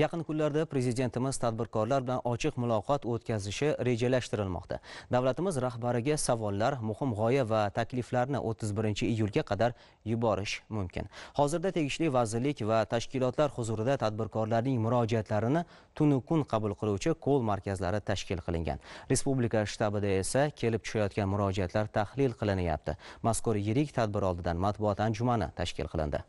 Yaqin kunlarda prezidentimiz tadbirkorlar bilan ochiq muloqot o'tkazishi rejalashtirilmoqda. Davlatimiz rahbariga savollar, muhim g'oya va takliflarni 31-iyulga qadar yuborish mumkin. Hozirda tegishli vazirlik va tashkilotlar huzurida tadbirkorlarning murojaatlarini tunu kun qabul qiluvchi kol markazlari tashkil qilingan. Respublika shtabida esa kelib tushayotgan murojaatlar tahlil qilinyapti. Mazkur yirik tadbir oldidan matbuot anjumani tashkil qilindi.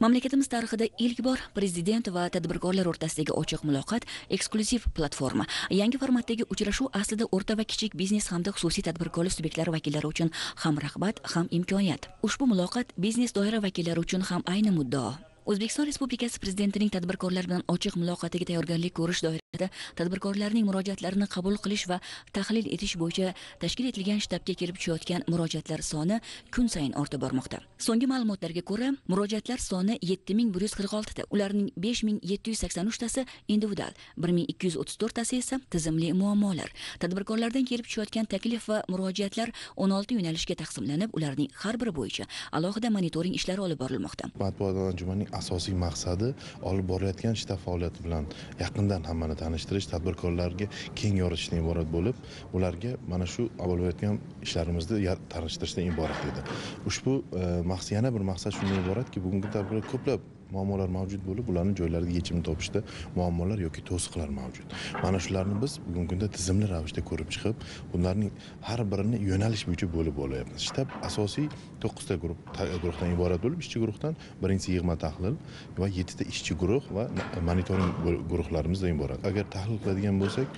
mamlakatimiz tarixida ilk bor prezident va tadbirkorlar o'rtasidagi ochiq muloqot eksklyuziv platforma yangi formatdagi uchrashuv aslida o'rta va kichik biznes hamda xususiy tadbirkorlik subyektlari vakillari uchun ham rag'bat ham imkoniyat ushbu muloqot biznes doira vakillari uchun ham ayni muddao o'zbekiston respublikasi prezidentining tadbirkorlar bilan ochiq muloqotiga tayyorgarlik ko'rish doirasida tadbirkorlarning murojaatlarini qabul qilish va tahlil etish bo'yicha tashkil etilgan shtabga kelib tushayotgan murojaatlar soni kun sayin ortib bormoqda so'nggi ma'lumotlarga ko'ra murojaatlar soni yetti ming bir yuz qirq oltita ularning besh ming yetti yuz sakson uchtasi individual bir ming ikki yuz o'ttiz to'rttasi esa tizimli muammolar tadbirkorlardan kelib tushayotgan taklif va murojaatlar o'n olti yo'nalishga taqsimlanib ularning har biri bo'yicha alohida monitoring ishlari olib borilmoqda matbuot anjumanining asosiy maqsadi olib borilayotgan shtab faoliyati bilan yaqindan hammani tanishtirish tadbirkorlarga keng yoritishdan iborat bo'lib ularga mana shu bo'layotgan ishlarimizni tanishtirishdan iborat edi ushbu e, maqsad yana bir maqsad shundan iboratki bugungi tadbirda ko'plab muammolar mavjud bo'lib ularni joylariga yechimini topishda muammolar yoki to'siqlar mavjud mana shularni biz bugungi kunda tizimli ravishda ko'rib chiqib ularning har birini yo'nalish bo'yicha bo'lib olyapmiz shtab asosiy to'qqizta guruh guruhdan iborat bo'lib ishchi guruhdan birinchisi yig'ma tahlil va yettita ishchi guruh va monitoring guruhlarimizdan iborat agar tahlil qiladigan bo'lsak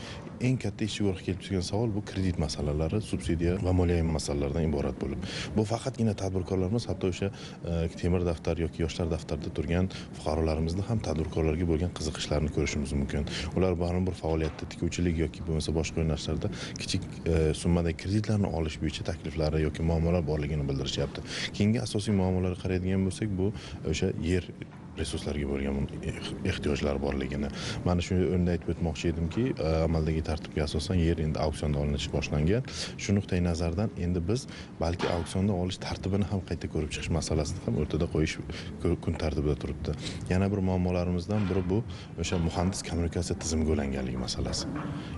eng katta ishchi guruhga kelib tushgan savol bu kredit masalalari subsidiya va moliyaviy masalalardan iborat bo'lib bu faqatgina tadbirkorlar emas hatto o'sha e, temir daftar yoki yoshlar daftarida turgan bo'lgan fuqarolarimizni ham tadbirkorlarga bo'lgan qiziqishlarini ko'rishimiz mumkin ular baribir bir faoliyatda tikuvchilik yoki bo'lmasa boshqa narsalarda kichik e, summadagi kreditlarni olish bo'yicha takliflari yoki muammolar borligini bildirishyapti keyingi asosiy muammolarga qaraydigan bo'lsak bu o'sha yer resurslarga bo'lgan eh, ehtiyojlar borligini mana shu o'rinda aytib o'tmoqchi edimki eh, amaldagi tartibga asosan yer endi auksionda olinishi boshlangan shu nuqtai nazardan endi biz balki auksionda olish tartibini ham qayta ko'rib chiqish masalasini ham o'rtada qo'yish kun tartibida turibdi yana bir muammolarimizdan biri bu o'sha muhandis kommunikatsiya tizimiga ulanganligi masalasi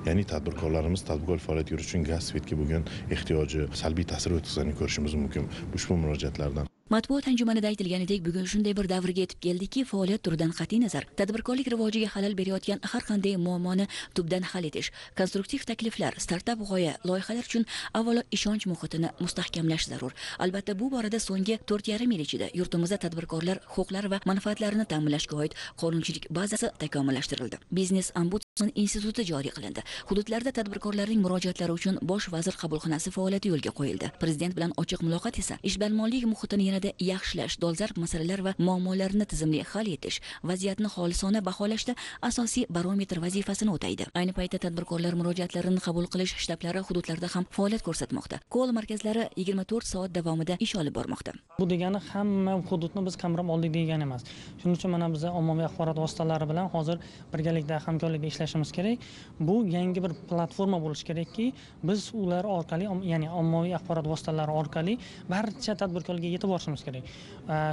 ya'ni tadbirkorlarimiz tadbirkor faoliyat yuritish uchun gaz svetga bo'lgan ehtiyoji salbiy ta'sir o'tkazganini ko'rishimiz mumkin ushbu murojaatlardan matbuot anjumanida aytilganidek bugun shunday bir davrga yetib keldikki faoliyat turidan qat'iy nazar tadbirkorlik rivojiga xalal berayotgan har qanday muammoni tubdan hal etish konstruktiv takliflar startap g'oya loyihalar uchun avvalo ishonch muhitini mustahkamlash zarur albatta bu borada so'nggi to'rt yarim yil ichida yurtimizda tadbirkorlar huquqlari va manfaatlarini ta'minlashga oid qonunchilik bazasi takomillashtirildi biznes ombud instituti joriy qilindi hududlarda tadbirkorlarning murojaatlari uchun bosh vazir qabulxonasi faoliyati yo'lga qo'yildi prezident bilan ochiq muloqot esa ishbilarmonlik muhitini yanada yaxshilash dolzarb masalalar va muammolarni tizimli hal etish vaziyatni xolisona baholashda asosiy barometr vazifasini o'taydi ayni paytda tadbirkorlar murojaatlarini qabul qilish shtablari hududlarda ham faoliyat ko'rsatmoqda kol markazlari 24 soat davomida ish olib bormoqda bu degani hamma hududni biz qamrab oldik degani emas shuning uchun mana biz ommaviy axborot vositalari bilan hozir birgalikda hamkorlikda ishlashimiz kerak bu yangi bir platforma bo'lishi kerakki biz ular orqali ya'ni ommaviy axborot vositalari orqali barcha tadbirkorlarga yetib borishimiz kerak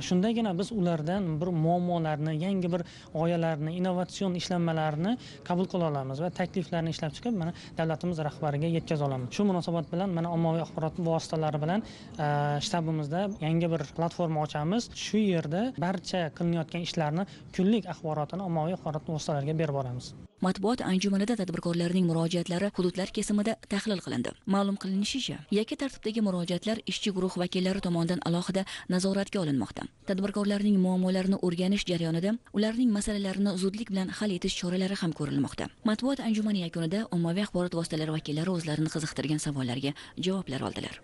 shundagina biz ulardan bir muammolarni yangi bir g'oyalarni innovatsion ishlanmalarni qabul qila olamiz va takliflarni ishlab chiqib mana davlatimiz rahbariga yetkaza olamiz shu munosabat bilan mana ommaviy axborot vositalari bilan shtabimizda yangi bir platforma ochamiz shu yerda barcha qilinayotgan ishlarni kunlik axborotini ommaviy axborot vositalariga berib boramiz matbuot anjumanida tadbirkorlarning murojaatlari hududlar kesimida tahlil qilindi ma'lum qilinishicha yakka tartibdagi murojaatlar ishchi guruh vakillari tomonidan alohida nazoratga olinmoqda tadbirkorlarning muammolarini o'rganish jarayonida ularning masalalarini zudlik bilan hal etish choralari ham ko'rilmoqda matbuot anjumani yakunida ommaviy axborot vositalari vakillari o'zlarini qiziqtirgan savollarga javoblar oldilar